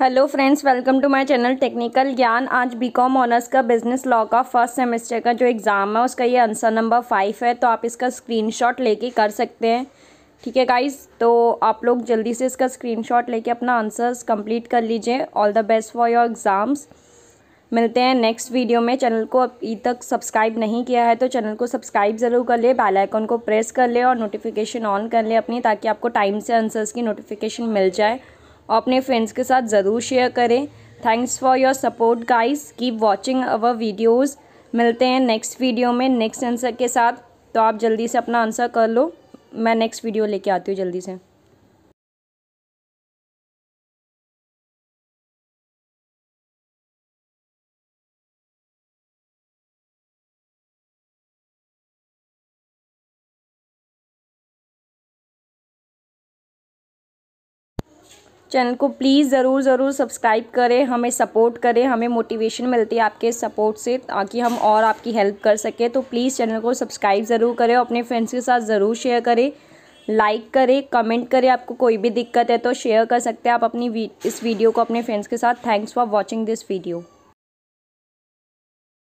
hello friends welcome to my channel technical Gyan आज BCom honours का business law का first semester का जो एग्ज़ाम है उसका ये आंसर नंबर फाइव है तो आप इसका स्क्रीनशॉट लेके कर सकते हैं ठीक है गाइस तो आप लोग जल्दी से इसका स्क्रीनशॉट लेके अपना आंसर्स कंप्लीट कर लीजिए all the best for your exams मिलते हैं नेक्स्ट वीडियो में चैनल को अभी तक सब्सक्राइब नहीं किया है तो चैनल को सब्सक्राइब ज़रूर कर ले बेल आइकन को प्रेस कर ले और नोटिफिकेशन ऑन कर ले अपनी ताकि आपको टाइम से आंसर्स की नोटिफिकेशन मिल जाए और अपने फ्रेंड्स के साथ ज़रूर शेयर करें thanks for your support guys keep watching our videos मिलते हैं नेक्स्ट वीडियो में नेक्स्ट आंसर के साथ तो आप जल्दी से अपना आंसर कर लो मैं नेक्स्ट वीडियो लेके आती हूँ जल्दी से चैनल को प्लीज़ ज़रूर ज़रूर सब्सक्राइब करें हमें सपोर्ट करें हमें मोटिवेशन मिलती है आपके सपोर्ट से ताकि हम और आपकी हेल्प कर सकें तो प्लीज़ चैनल को सब्सक्राइब ज़रूर करें अपने फ्रेंड्स के साथ ज़रूर शेयर करें लाइक करें कमेंट करें आपको कोई भी दिक्कत है तो शेयर कर सकते हैं आप अपनी वी, इस वीडियो को अपने फ्रेंड्स के साथ thanks for watching this video